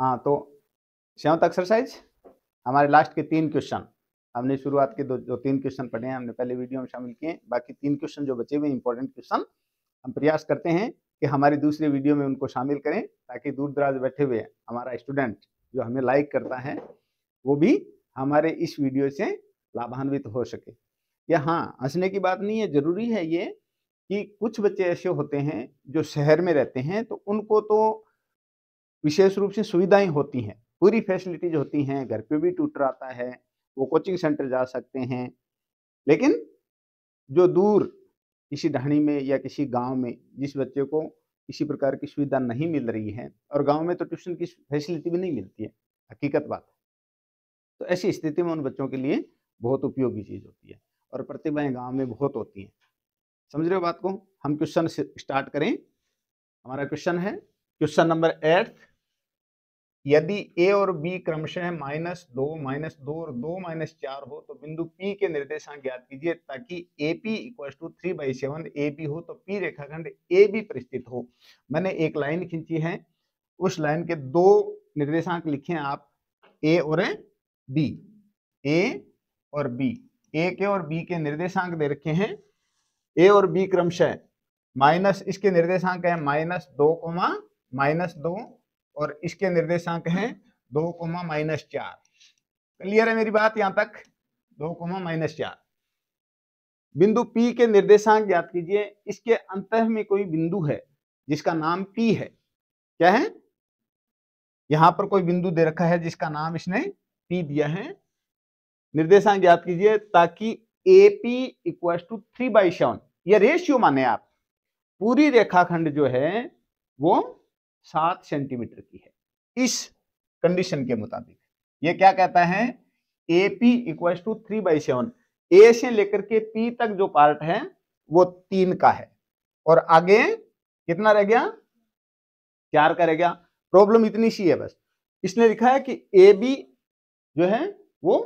हाँ तो seventh exercise तो हमारे लास्ट के तीन क्वेश्चन हमने शुरुआत के दो जो तीन क्वेश्चन पढ़े हैं हमने पहले वीडियो में शामिल किए बाकी तीन क्वेश्चन जो बचे हुए इंपॉर्टेंट क्वेश्चन हम प्रयास करते हैं कि हमारे दूसरे वीडियो में उनको शामिल करें ताकि दूर दराज बैठे हुए हमारा स्टूडेंट जो हमें लाइक करता है वो भी हमारे इस वीडियो से लाभान्वित हो सके या हाँ हंसने की बात नहीं है जरूरी है ये कि कुछ बच्चे ऐसे होते हैं जो शहर में रहते हैं तो उनको तो विशेष रूप से सुविधाएं होती हैं पूरी फैसिलिटीज होती हैं घर पे भी ट्यूटर आता है वो कोचिंग सेंटर जा सकते हैं लेकिन जो दूर किसी ढाणी में या किसी गांव में जिस बच्चे को किसी प्रकार की सुविधा नहीं मिल रही है और गांव में तो ट्यूशन की फैसिलिटी भी नहीं मिलती है हकीकत बात है तो ऐसी स्थिति में उन बच्चों के लिए बहुत उपयोगी चीज़ होती है और प्रतिभाएं गांव में बहुत होती हैं समझ रहे हो बात को हम क्वेश्चन स्टार्ट करें हमारा क्वेश्चन है क्वेश्चन नंबर एट यदि ए और बी क्रमशः माइनस दो माइनस दो और दो माइनस चार हो तो बिंदु पी के निर्देशांक ज्ञात कीजिए ताकि A P equal to three by seven A B हो तो पी रेखाखंड ए बी पर स्थित हो मैंने एक लाइन खींची है उस लाइन के दो निर्देशांक लिखे आप ए और बी ए और बी ए के और बी के निर्देशांक दे रखे हैं ए और बी क्रमशः माइनस इसके निर्देशांक है माइनस दो कोमा माइनस दो और इसके निर्देशांक हैं दो कोमा माइनस चार क्लियर है मेरी बात यहां तक दो कोमा माइनस चार बिंदु पी के निर्देशांक याद कीजिए इसके अंत में कोई बिंदु है जिसका नाम पी है क्या है यहां पर कोई बिंदु दे रखा है जिसका नाम इसने पी दिया है निर्देशांक याद कीजिए ताकि A P equal to three by seven यह रेशियो माने आप पूरी रेखाखंड जो है वो सात सेंटीमीटर की है इस कंडीशन के मुताबिक ये क्या कहता है A P equal to three by seven A से लेकर के पी तक जो पार्ट है वो तीन का है और आगे कितना रह गया चार का रह गया प्रॉब्लम इतनी सी है बस इसने लिखा है कि ए बी जो है वो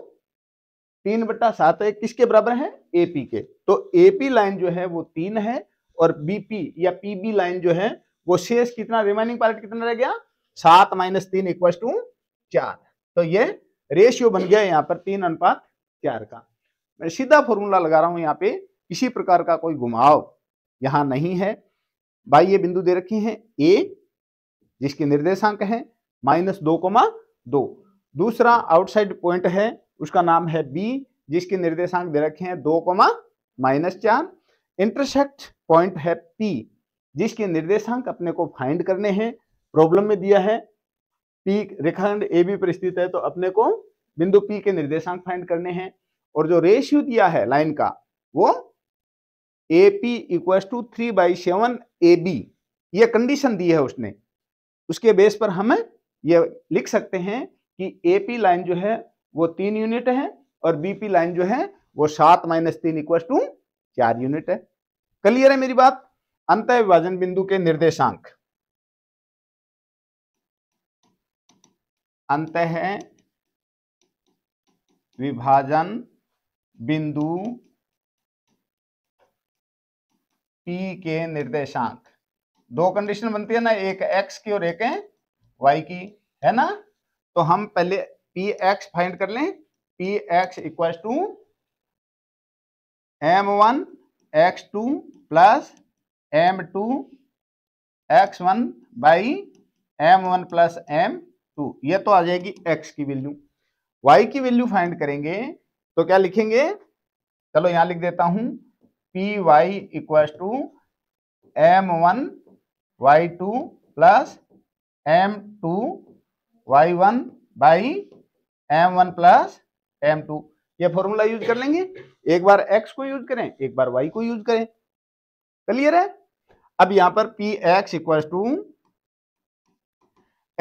तीन बट्टा सात किसके बराबर है एपी के तो एपी लाइन जो है वो तीन है और बीपी या पीबी लाइन जो है वो शेष कितना रिमाइनिंग पार्ट कितना रह गया सात माइनस तीन इक्व टू चार तो ये रेशियो बन गया यहाँ पर तीन अनुपात चार का मैं सीधा फॉर्मूला लगा रहा हूं यहाँ पे किसी प्रकार का कोई घुमाव यहाँ नहीं है भाई ये बिंदु दे रखी है ए जिसके निर्देशांक है माइनस दो कोमा दो दूसरा आउटसाइड पॉइंट है उसका नाम है बी जिसके निर्देशांक दे रखे हैं दो कोमा माइनस चार इंटरसेक्ट पॉइंट है पी जिसके निर्देशांक अपने को फाइंड करने हैं प्रॉब्लम में दिया है पी रेखाखंड ए बी पर स्थित है तो अपने को बिंदु पी के निर्देशांक फाइंड करने हैं और जो रेशियो दिया है लाइन का वो A P equal to three by seven A B ये कंडीशन दी है उसने उसके बेस पर हम ये लिख सकते हैं कि ए पी लाइन जो है वो तीन यूनिट है और बी पी लाइन जो है वो सात माइनस तीन इक्व टू चार यूनिट है क्लियर है मेरी बात अंत विभाजन बिंदु के निर्देशांक अंत विभाजन बिंदु P के निर्देशांक दो कंडीशन बनती है ना एक x की और एक है y की है ना तो हम पहले पी एक्स फाइंड कर लें P X equal to M one X two plus M two X one by M one plus M two ये तो आ जाएगी एक्स की वैल्यू वाई की वैल्यू फाइंड करेंगे तो क्या लिखेंगे चलो यहां लिख देता हूं P Y equal to M one Y two plus M two Y one by M one plus M two ये फॉर्मूला यूज कर लेंगे एक बार एक्स को यूज करें एक बार वाई को यूज करें क्लियर है अब यहां पर P X equal to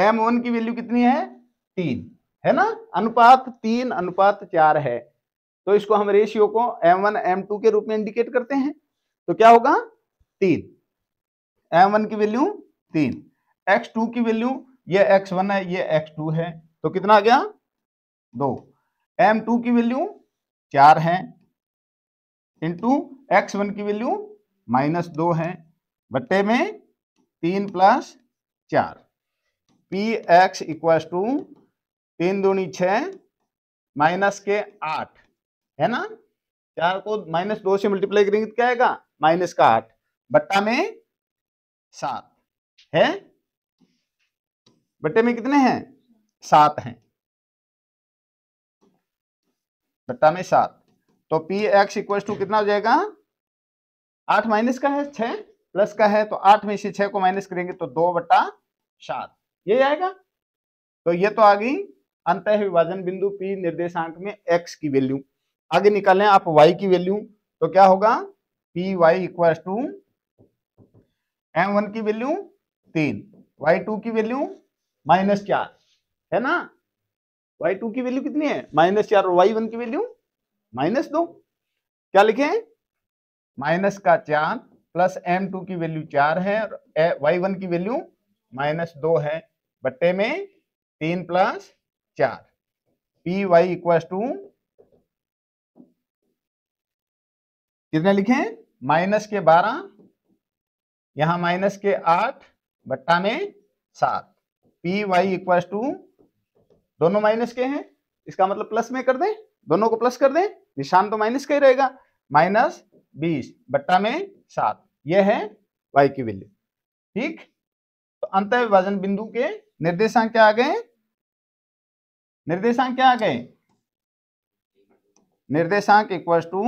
M one की वैल्यू कितनी है तीन है ना अनुपात तीन अनुपात चार है तो इसको हम रेशियो को एम वन एम टू के रूप में इंडिकेट करते हैं तो क्या होगा तीन एम वन की वैल्यू तीन एक्स टू की वैल्यू ये एक्स वन है ये एक्स टू है तो कितना आ गया दो एम टू की वैल्यू चार है इंटू एक्स वन की वैल्यू माइनस दो है बट्टे में तीन प्लस चार पी एक्स इक्व टू तीन दूनी छ माइनस के आठ है ना चार को माइनस दो से मल्टीप्लाई करेंगे तो क्या आएगा माइनस का आठ बट्टा में सात है बट्टे में कितने हैं सात हैं बट्टा में सात तो पी एक्स इक्व टू कितना हो जाएगा आठ माइनस का है छह प्लस का है तो आठ में से छह को माइनस करेंगे तो दो बटा सात ये आएगा तो ये तो आ गई अंत विभाजन बिंदु पी निर्देशांक में एक्स की वैल्यू आगे निकालें आप वाई की वैल्यू तो क्या होगा P Y equal to M one की वैल्यू तीन वाई टू की वैल्यू माइनस चार है ना वाई टू की वैल्यू कितनी है माइनस चार और वाई वन की वैल्यू माइनस दो क्या लिखे माइनस का चार प्लस एम टू की वैल्यू चार है और वाई वन की वैल्यू माइनस दो है बट्टे में तीन प्लस चार पी वाई इक्व टू कितने लिखे माइनस के बारह यहां माइनस के आठ बट्टा में सात पी वाई इक्व टू दोनों माइनस के हैं इसका मतलब प्लस में कर दें दोनों को प्लस कर दें निशान तो माइनस का ही रहेगा माइनस बीस बट्टा में सात ये है वाई की वैल्यू ठीक तो अंत विभाजन बिंदु के निर्देशांक क्या आ गए निर्देशांक क्या आ गए निर्देशांक इक्वल टू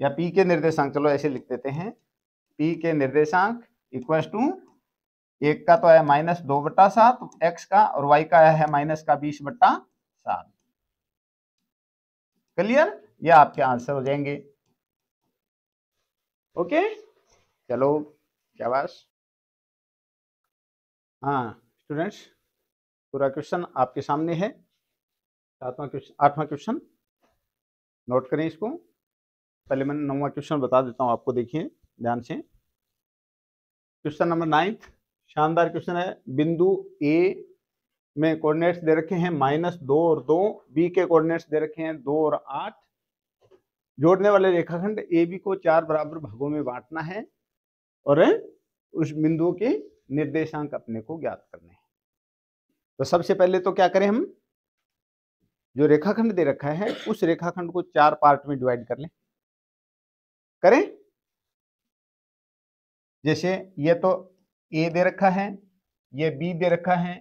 या पी के निर्देशांक चलो ऐसे लिख देते हैं पी के निर्देशांक इक्वल टू एक का तो आया माइनस दो बट्टा सात एक्स का और वाई का आया है माइनस का बीस बट्टा सात क्लियर ये आपके आंसर हो जाएंगे ओके चलो बात हाँ स्टूडेंट्स पूरा क्वेश्चन आपके सामने है सातवां क्वेश्चन आठवां क्वेश्चन नोट करें इसको पहले मैं नौवा क्वेश्चन बता देता हूँ आपको देखिए ध्यान से क्वेश्चन नंबर नाइन्थ शानदार क्वेश्चन है बिंदु ए में कोऑर्डिनेट्स दे रखे हैं माइनस दो और दो बी के कोऑर्डिनेट्स दे रखे हैं दो और आठ जोड़ने वाले रेखाखंड ए बी को चार बराबर भागों में बांटना है और उस बिंदुओं के निर्देशांक अपने को ज्ञात करने हैं तो सबसे पहले तो क्या करें हम जो रेखाखंड दे रखा है उस रेखाखंड को चार पार्ट में डिवाइड कर लें करें जैसे ये तो ए दे रखा है ये बी दे रखा है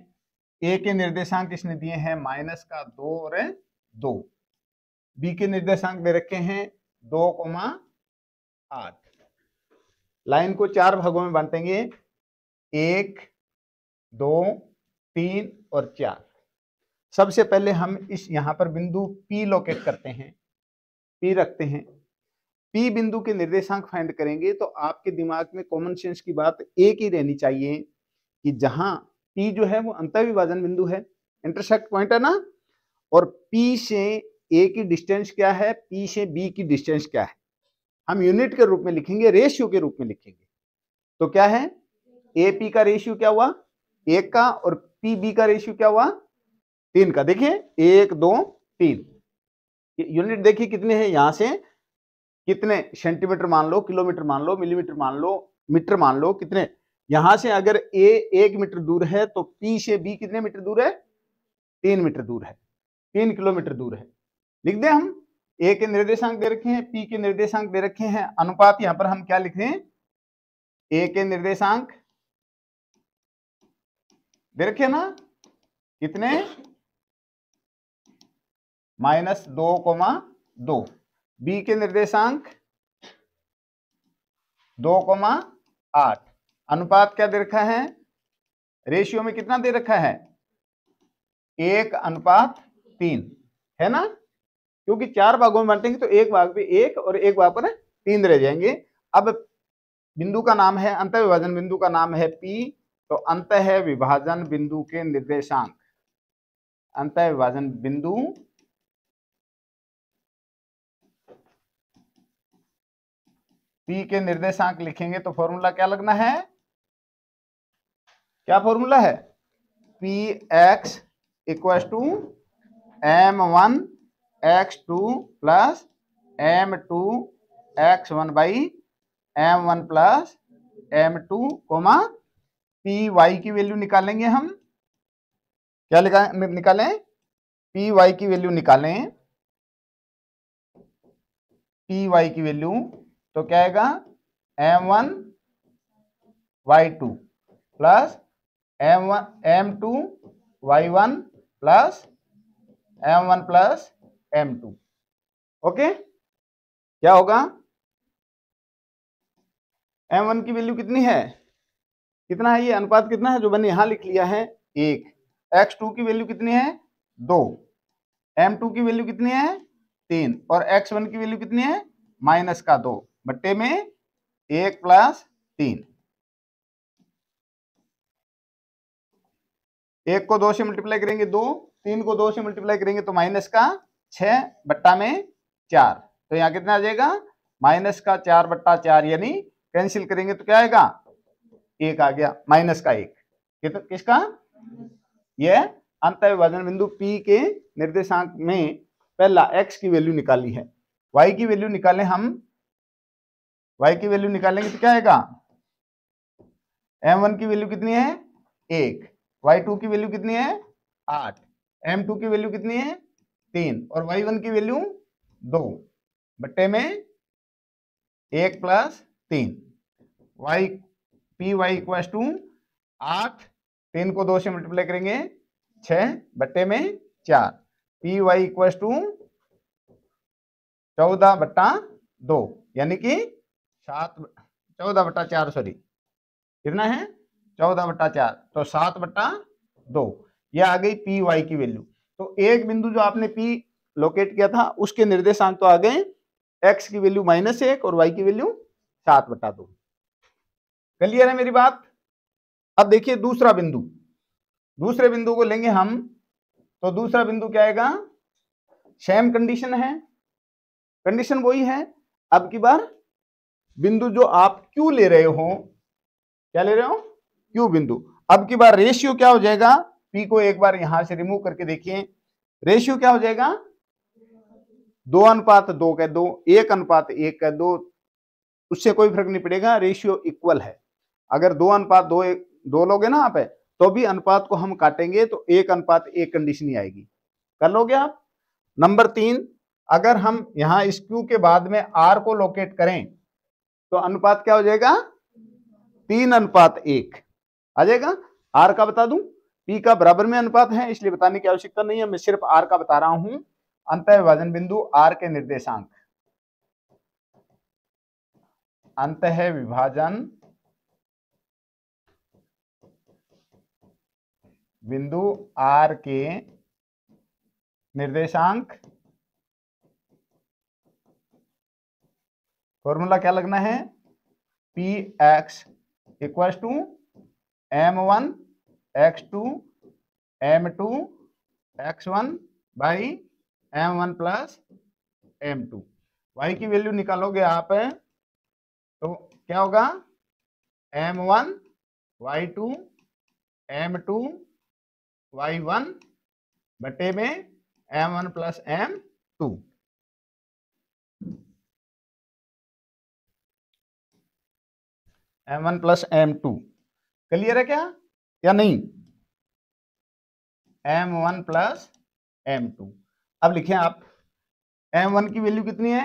ए के निर्देशांक किसने दिए हैं माइनस का दो और दो बी के निर्देशांक दे रखे हैं दो कोमा आठ लाइन को चार भागों में बांटेंगे एक दो तीन और चार सबसे पहले हम इस यहां पर बिंदु P लोकेट करते हैं P रखते हैं P बिंदु के निर्देशांक फाइंड करेंगे तो आपके दिमाग में कॉमन सेंस की बात एक ही रहनी चाहिए कि जहां पी जो है वो विभाजन बिंदु है इंटरसेक्ट पॉइंट है ना और पी से ए की डिस्टेंस क्या है पी से बी की डिस्टेंस क्या है हम यूनिट के रूप में लिखेंगे रेशियो के रूप में लिखेंगे तो क्या है ए पी का रेशियो क्या हुआ एक का और पी बी का रेशियो क्या हुआ तीन का देखिए एक दो तीन यूनिट देखिए कितने हैं यहां से कितने सेंटीमीटर मान लो किलोमीटर मान लो मिलीमीटर मान लो मीटर मान लो कितने यहां से अगर ए एक मीटर दूर है तो पी से बी कितने मीटर दूर है तीन मीटर दूर है तीन किलोमीटर दूर है लिख दे हम ए के निर्देशांक दे रखे हैं पी के निर्देशांक दे रखे हैं अनुपात यहां पर हम क्या लिख रहे हैं ए के निर्देशांक दे रखे ना कितने माइनस दो कोमा दो बी के निर्देशांक दो कोमा आठ अनुपात क्या दे रखा है रेशियो में कितना दे रखा है एक अनुपात तीन है ना क्योंकि चार भागों में बांटेंगे तो एक भाग पे एक और एक भाग पर तीन रह जाएंगे अब बिंदु का नाम है अंत विभाजन बिंदु का नाम है पी तो अंत है विभाजन बिंदु के निर्देशांक अंत विभाजन बिंदु पी के निर्देशांक लिखेंगे तो फॉर्मूला क्या लगना है क्या फॉर्मूला है P X equal to M one X two plus M two X one by M one plus M two comma P Y की वैल्यू निकालेंगे हम क्या निकालें पी वाई की वैल्यू निकालें पी वाई की वैल्यू तो क्या आएगा M one Y two plus M one M two Y one plus M one plus M two okay क्या होगा एम वन की वैल्यू कितनी है कितना है ये अनुपात कितना है जो मैंने यहां लिख लिया है एक एक्स टू की वैल्यू कितनी है दो एम टू की वैल्यू कितनी है तीन और एक्स वन की वैल्यू कितनी है माइनस का दो बट्टे में एक प्लस तीन एक को दो से मल्टीप्लाई करेंगे दो तीन को दो से मल्टीप्लाई करेंगे तो माइनस का छ बट्टा में चार तो यहाँ कितना आ जाएगा माइनस का चार बट्टा चार यानी कैंसिल करेंगे तो क्या आएगा एक आ गया माइनस का एक तो किसका यह अंत विभाजन बिंदु पी के निर्देशांक में पहला एक्स की वैल्यू निकाली है वाई की वैल्यू निकालें हम वाई की वैल्यू निकालेंगे तो क्या आएगा एम वन की वैल्यू कितनी है एक वाई टू की वैल्यू कितनी है आठ एम टू की वैल्यू कितनी है तीन और वाई वन की वैल्यू दो बट्टे में एक प्लस तीन Y P Y equal to आठ तीन को दो से मल्टीप्लाई करेंगे छ बट्टे में चार पी वाई इक्व टू चौदह बट्टा दो यानी कि सात चौदह बट्टा चार सॉरी कितना है चौदह बट्टा चार तो सात बट्टा दो यह आ गई पी वाई की वैल्यू तो एक बिंदु जो आपने पी लोकेट किया था उसके निर्देशांक तो आ गए एक्स की वैल्यू माइनस एक और वाई की वैल्यू सात बट्टा दो क्लियर है मेरी बात अब देखिए दूसरा बिंदु दूसरे बिंदु को लेंगे हम तो दूसरा बिंदु क्या आएगा सेम कंडीशन है कंडीशन वही है अब की बार बिंदु जो आप क्यू ले रहे हो क्या ले रहे हो क्यू बिंदु अब की बार रेशियो क्या हो जाएगा पी को एक बार यहां से रिमूव करके देखिए रेशियो क्या हो जाएगा दो अनुपात दो कह दो एक अनुपात एक कह दो उससे कोई फर्क नहीं पड़ेगा रेशियो इक्वल है अगर दो अनुपात दो एक, दो लोगे ना आप तो भी अनुपात को हम काटेंगे तो एक अनुपात एक कंडीशन ही आएगी कर लोगे आप नंबर तीन अगर हम यहां इस क्यू के बाद में आर को लोकेट करें तो अनुपात क्या हो जाएगा तीन अनुपात एक आ जाएगा आर का बता दू पी का बराबर में अनुपात है इसलिए बताने की आवश्यकता नहीं है मैं सिर्फ आर का बता रहा हूं अंत विभाजन बिंदु आर के निर्देशांक अंत विभाजन बिंदु आर के निर्देशांक फॉर्मूला क्या लगना है P X equal to M one X two M two X one by M one plus M two Y की वैल्यू निकालोगे आप तो क्या होगा M one Y two M two Y one बटे में M one plus M two M one plus M two clear है क्या या नहीं M one plus M two अब लिखें आप एम वन की वैल्यू कितनी है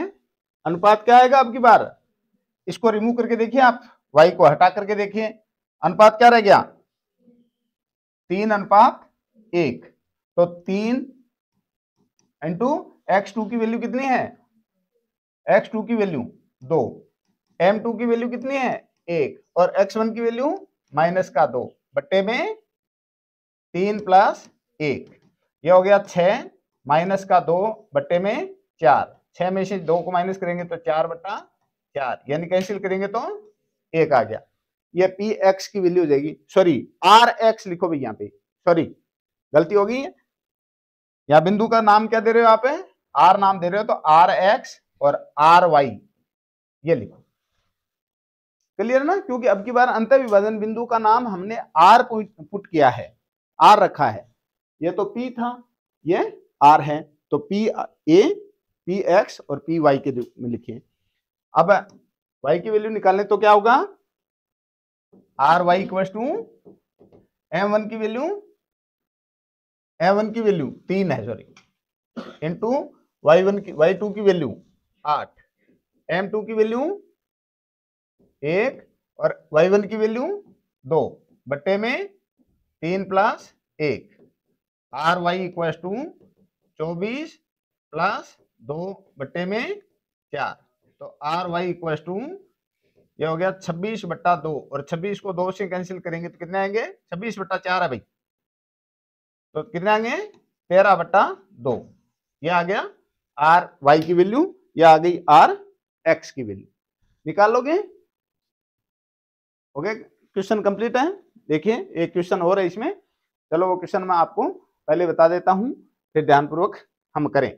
अनुपात क्या आएगा आपकी बार इसको रिमूव करके देखिए आप वाई को हटा करके देखिए अनुपात क्या रह गया तीन अनुपात एक तो तीन इंटू एक्स टू की वैल्यू कितनी है एक्स टू की वैल्यू दो एम टू की वैल्यू कितनी है एक और एक्स वन की वैल्यू माइनस का दो बट्टे में तीन प्लस एक ये हो गया छ माइनस का दो बट्टे में चार छह में से दो को माइनस करेंगे तो चार बट्टा चार यानी कैंसिल करेंगे तो एक आ गया ये पी एक्स की वैल्यू हो जाएगी सॉरी आर एक्स लिखो भी यहाँ पे सॉरी गलती होगी यहाँ बिंदु का नाम क्या दे रहे हो आप आर नाम दे रहे हो तो आर एक्स और आर वाई ये लिखो क्लियर ना क्योंकि अब की बार अंत विभाजन बिंदु का नाम हमने आर पुट किया है आर रखा है ये तो पी था ये आर है तो पी ए पी एक्स और पी वाई के में लिखिए अब वाई की वैल्यू निकालने तो क्या होगा R Y equal to M one की वैल्यू एम वन की वैल्यू तीन है सॉरी इंटू वाई वन की वाई टू की वैल्यू आठ एम टू की वैल्यू एक और वाई वन की वैल्यू दो बट्टे में तीन प्लस एक आर वाई इक्व टू चौबीस प्लस दो बट्टे में चार तो आर वाई इक्व टू ये हो गया छब्बीस बट्टा दो और छब्बीस को दो से कैंसिल करेंगे तो कितने आएंगे छब्बीस बट्टा चार है भाई तो कितने आएंगे तेरह बट्टा दो ये आ गया आर वाई की वैल्यू या आ गई आर एक्स की वैल्यू निकाल लोगे ओके क्वेश्चन कंप्लीट है देखिए एक क्वेश्चन और है इसमें चलो वो क्वेश्चन मैं आपको पहले बता देता हूं फिर ध्यानपूर्वक हम करें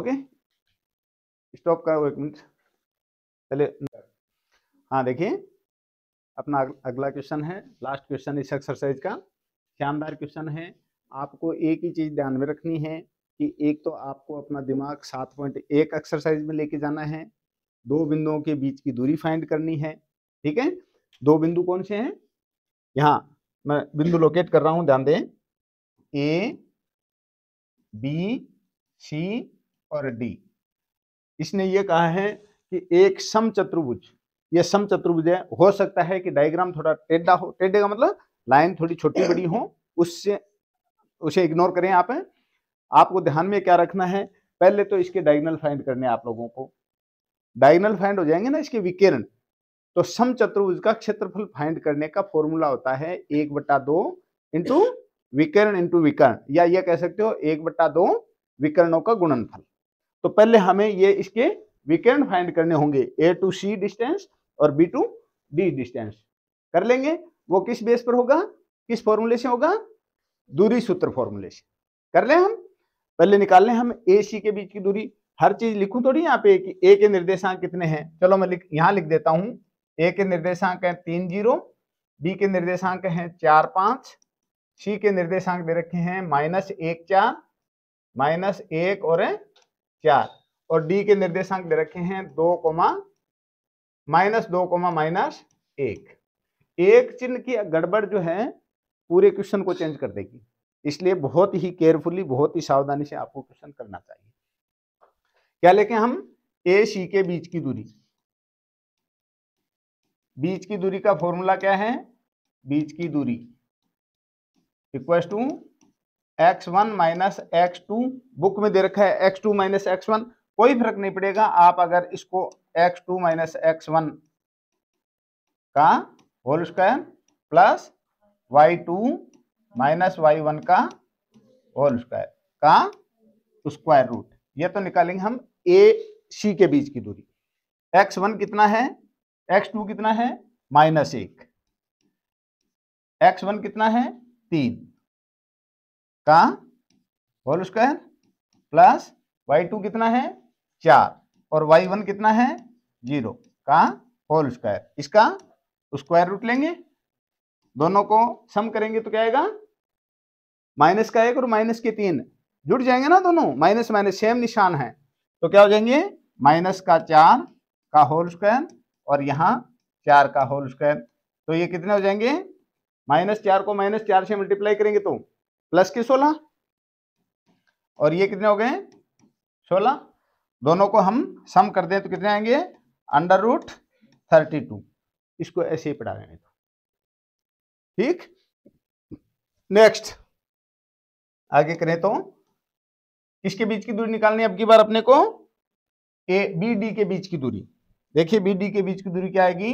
ओके स्टॉप करो एक मिनट चले हाँ देखिए अपना अगला क्वेश्चन है लास्ट क्वेश्चन इस एक्सरसाइज का शानदार क्वेश्चन है आपको एक ही चीज़ ध्यान में रखनी है कि एक तो आपको अपना दिमाग सात पॉइंट एक एक्सरसाइज में लेके जाना है दो बिंदुओं के बीच की दूरी फाइंड करनी है ठीक है दो बिंदु कौन से हैं यहाँ मैं बिंदु लोकेट कर रहा हूं ध्यान दें ए बी सी और डी इसने ये कहा है कि एक सम चतुर्भुज ये सम चतुर्भुज है हो सकता है कि डायग्राम थोड़ा टेढ़ा हो टेढ़े का मतलब लाइन थोड़ी छोटी बड़ी हो उससे उसे इग्नोर करें आप आपको ध्यान में क्या रखना है पहले तो इसके डायगनल फाइंड करने आप लोगों को डायगनल फाइंड हो जाएंगे ना इसके विकिरण तो सम चतुर्भुज का क्षेत्रफल फाइंड करने का फॉर्मूला होता है एक बट्टा दो इंटू विकिरण इंटू विकर्ण या ये कह सकते हो एक बट्टा दो विकर्णों का गुणनफल तो पहले हमें ये इसके विकिरण फाइंड करने होंगे ए टू सी डिस्टेंस और बी टू डी डिस्टेंस कर लेंगे वो किस बेस पर होगा किस फॉर्मूले से होगा दूरी सूत्र फॉर्मूले से कर लें हम पहले निकाल लें हम ए सी के बीच की दूरी हर चीज लिखूं थोड़ी यहाँ पे कि ए के निर्देशांक कितने हैं चलो मैं लिख यहाँ लिख देता हूँ ए के निर्देशांक है तीन जीरो बी के निर्देशांक हैं चार पाँच सी के निर्देशांक दे रखे हैं माइनस एक चार माइनस एक और चार और डी के निर्देशांक दे रखे हैं दो कोमा माइनस दो कोमा माइनस एक एक चिन्ह की गड़बड़ जो है पूरे क्वेश्चन को चेंज कर देगी इसलिए बहुत ही केयरफुली बहुत ही सावधानी से आपको क्वेश्चन करना चाहिए क्या लेके हम ए सी के बीच की दूरी बीच की दूरी का फॉर्मूला क्या है बीच की दूरी equal to X one minus X two book में दे रखा है X two minus X one कोई फर्क नहीं पड़ेगा आप अगर इसको X two minus X one का whole square plus Y two minus Y one का होल स्क्वायर का स्क्वायर रूट ये तो निकालेंगे हम ए सी के बीच की दूरी एक्स वन कितना है एक्स टू कितना है माइनस एक एक्स वन कितना है तीन का whole square plus Y two कितना है चार और वाई वन कितना है जीरो का होल स्क्वायर इसका स्क्वायर रूट लेंगे दोनों को सम करेंगे तो क्या आएगा माइनस का एक और माइनस के तीन जुड़ जाएंगे ना दोनों माइनस माइनस सेम निशान है तो क्या हो जाएंगे माइनस का चार का होल स्क्वायर और यहाँ चार का होल स्क्वायर तो ये कितने हो जाएंगे माइनस चार को माइनस चार से मल्टीप्लाई करेंगे तो प्लस के सोलह और ये कितने हो गए सोलह दोनों को हम सम कर दें तो कितने आएंगे अंडर रूट थर्टी टू इसको ऐसे ही पढ़ा देंगे तो। ठीक नेक्स्ट आगे करें तो किसके बीच की दूरी निकालनी है अब की बार अपने को ए बी डी के बीच की दूरी देखिए बी डी के बीच की दूरी क्या आएगी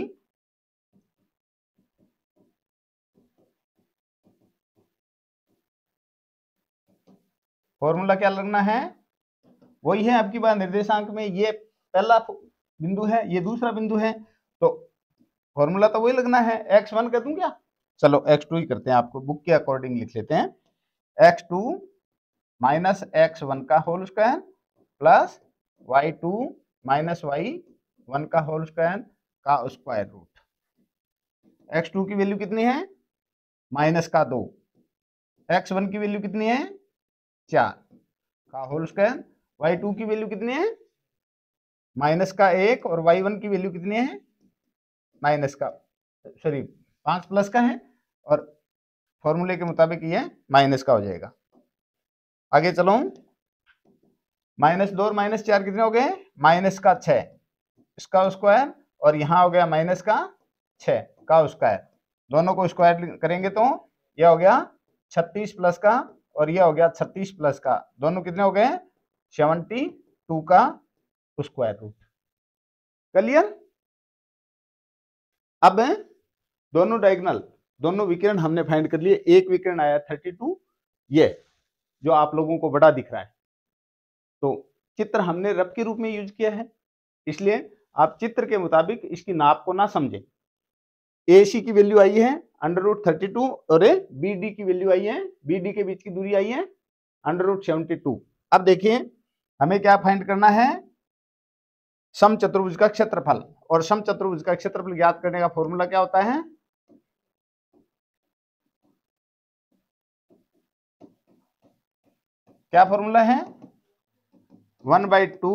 फॉर्मूला क्या लगना है वही है आपकी बार निर्देशांक में ये पहला बिंदु है ये दूसरा बिंदु है तो फॉर्मूला तो वही लगना है एक्स वन कर दूं क्या चलो एक्स टू ही करते हैं आपको बुक के अकॉर्डिंग लिख लेते हैं X two minus X one का whole square plus Y two minus Y one का होल स्क्वायर का स्क्वायर रूट एक्स टू की वैल्यू कितनी है माइनस का दो एक्स वन की वैल्यू कितनी है चार का होल स्क्वायर वाई टू की वैल्यू कितनी है माइनस का एक और वाई वन की वैल्यू कितनी है माइनस का सॉरी पाँच प्लस का है और फॉर्मूले के मुताबिक ये माइनस का हो जाएगा आगे चलो माइनस दो और माइनस चार कितने हो गए माइनस का छ इसका स्क्वायर और यहां हो गया माइनस का छ का स्क्वायर दोनों को स्क्वायर करेंगे तो यह हो गया छत्तीस प्लस का और यह हो गया छत्तीस प्लस का दोनों कितने हो गए सेवेंटी टू का स्क्वायर रूट क्लियर अब दोनों डायगोनल दोनों विकिरण हमने फाइंड कर लिए एक विकिरण आया थर्टी टू ये जो आप लोगों को बड़ा दिख रहा है तो चित्र हमने रब के रूप में यूज किया है इसलिए आप चित्र के मुताबिक इसकी नाप को ना समझें ए सी की वैल्यू आई है अंडर रूट थर्टी टू और बी डी की वैल्यू आई है बी डी के बीच की दूरी आई है अंडर रूट सेवेंटी टू अब देखिए हमें क्या फाइंड करना है सम चतुर्भुज का क्षेत्रफल और सम चतुर्भुज का क्षेत्रफल ज्ञात करने का फॉर्मूला क्या होता है क्या फॉर्मूला है वन बाई टू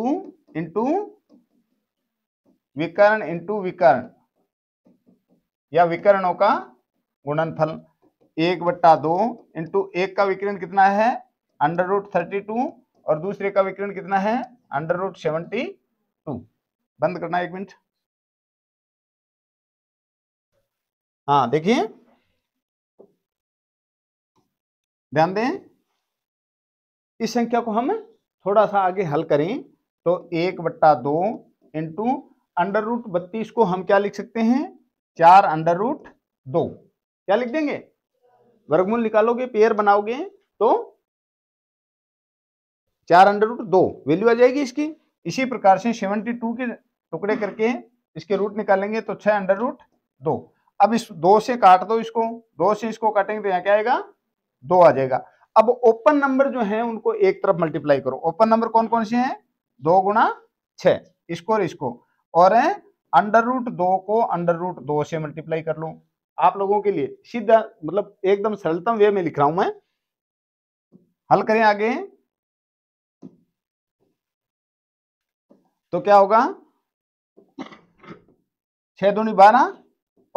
इंटू विकर्ण इंटू विकर्ण या विकर्णों का गुणनफल एक बट्टा दो इंटू एक का विकिरण कितना है अंडर रूट थर्टी टू और दूसरे का विकिरण कितना है अंडर रूट सेवेंटी टू बंद करना एक मिनट हाँ देखिए ध्यान दें इस संख्या को हम थोड़ा सा आगे हल करें तो एक बट्टा दो इंटू अंडर रूट बत्तीस को हम क्या लिख सकते हैं चार अंडर रूट दो क्या लिख देंगे वर्गमूल निकालोगे पेयर बनाओगे तो चार अंडर रूट दो वैल्यू आ जाएगी इसकी इसी प्रकार से सेवेंटी टू के टुकड़े करके इसके रूट निकालेंगे तो छह अंडर रूट दो अब इस दो से काट दो इसको दो से इसको काटेंगे तो यहाँ क्या आएगा दो आ जाएगा अब ओपन नंबर जो है उनको एक तरफ मल्टीप्लाई करो ओपन नंबर कौन कौन से हैं दो गुणा छ इसको और इसको और अंडर रूट दो को अंडर रूट दो से मल्टीप्लाई कर लो आप लोगों के लिए सीधा मतलब एकदम सरलतम वे में लिख रहा हूं मैं हल करें आगे तो क्या होगा छह दूनी बारह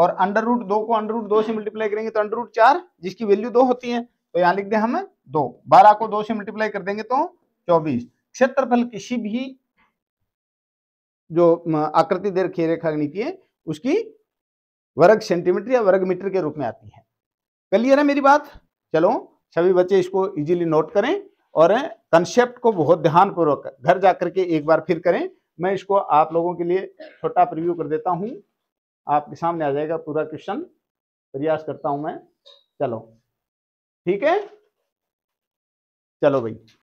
और अंडर रूट दो को अंडर रूट दो से मल्टीप्लाई करेंगे तो अंडर रूट चार जिसकी वैल्यू दो होती है तो यहाँ लिख दे हम दो बारह को दो से मल्टीप्लाई कर देंगे तो चौबीस क्षेत्रफल किसी भी जो आकृति दे रखी है उसकी वर्ग सेंटीमीटर या वर्ग मीटर के रूप में आती है क्लियर है मेरी बात चलो सभी बच्चे इसको इजीली नोट करें और कंसेप्ट को बहुत ध्यानपूर्वक घर जाकर के एक बार फिर करें मैं इसको आप लोगों के लिए छोटा प्रिव्यू कर देता हूं आपके सामने आ जाएगा पूरा क्वेश्चन प्रयास करता हूं मैं चलो ठीक है चलो भाई